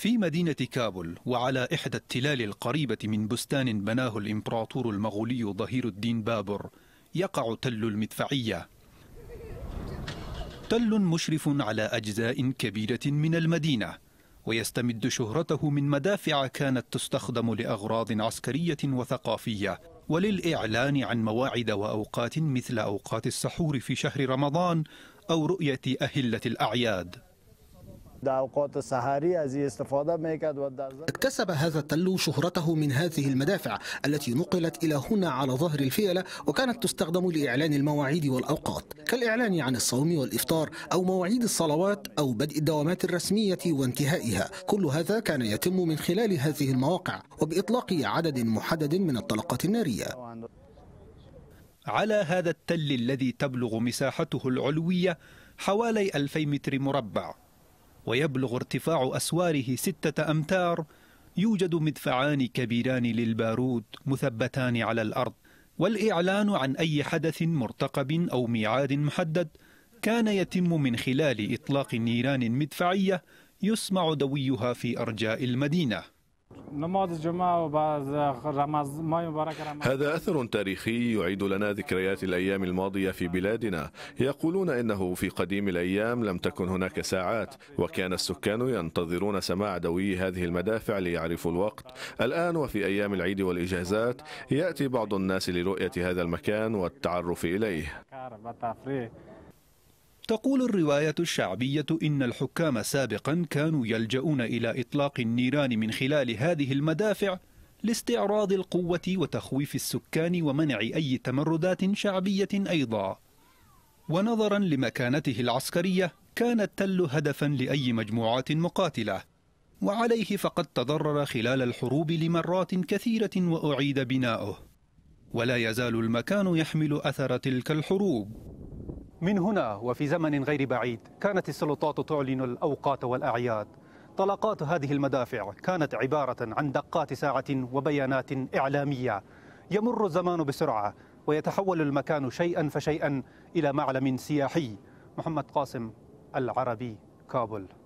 في مدينة كابول وعلى إحدى التلال القريبة من بستان بناه الإمبراطور المغولي ظهير الدين بابر يقع تل المدفعية تل مشرف على أجزاء كبيرة من المدينة ويستمد شهرته من مدافع كانت تستخدم لأغراض عسكرية وثقافية وللإعلان عن مواعد وأوقات مثل أوقات السحور في شهر رمضان أو رؤية أهلة الأعياد در اوقات سحری از استفاده میکرد و در اكتسب هذا التل شهرته من هذه المدافع التي نقلت إلى هنا على ظهر الفيلة وكانت تستخدم لإعلان المواعيد والأوقات كالإعلان عن الصوم والإفطار أو مواعيد الصلوات أو بدء الدوامات الرسمية وانتهائها كل هذا كان يتم من خلال هذه المواقع وبإطلاق عدد محدد من الطلقات النارية على هذا التل الذي تبلغ مساحته العلوية حوالي 2000 متر مربع ويبلغ ارتفاع أسواره ستة أمتار يوجد مدفعان كبيران للبارود مثبتان على الأرض والإعلان عن أي حدث مرتقب أو ميعاد محدد كان يتم من خلال إطلاق نيران مدفعية يسمع دويها في أرجاء المدينة هذا أثر تاريخي يعيد لنا ذكريات الأيام الماضية في بلادنا يقولون إنه في قديم الأيام لم تكن هناك ساعات وكان السكان ينتظرون سماع دوي هذه المدافع ليعرفوا الوقت الآن وفي أيام العيد والإجازات يأتي بعض الناس لرؤية هذا المكان والتعرف إليه تقول الرواية الشعبية إن الحكام سابقا كانوا يلجؤون إلى إطلاق النيران من خلال هذه المدافع لاستعراض القوة وتخويف السكان ومنع أي تمردات شعبية أيضا ونظرا لمكانته العسكرية كان التل هدفا لأي مجموعات مقاتلة وعليه فقد تضرر خلال الحروب لمرات كثيرة وأعيد بناؤه ولا يزال المكان يحمل أثر تلك الحروب من هنا وفي زمن غير بعيد كانت السلطات تعلن الأوقات والأعياد طلقات هذه المدافع كانت عبارة عن دقات ساعة وبيانات إعلامية يمر الزمان بسرعة ويتحول المكان شيئا فشيئا إلى معلم سياحي محمد قاسم العربي كابل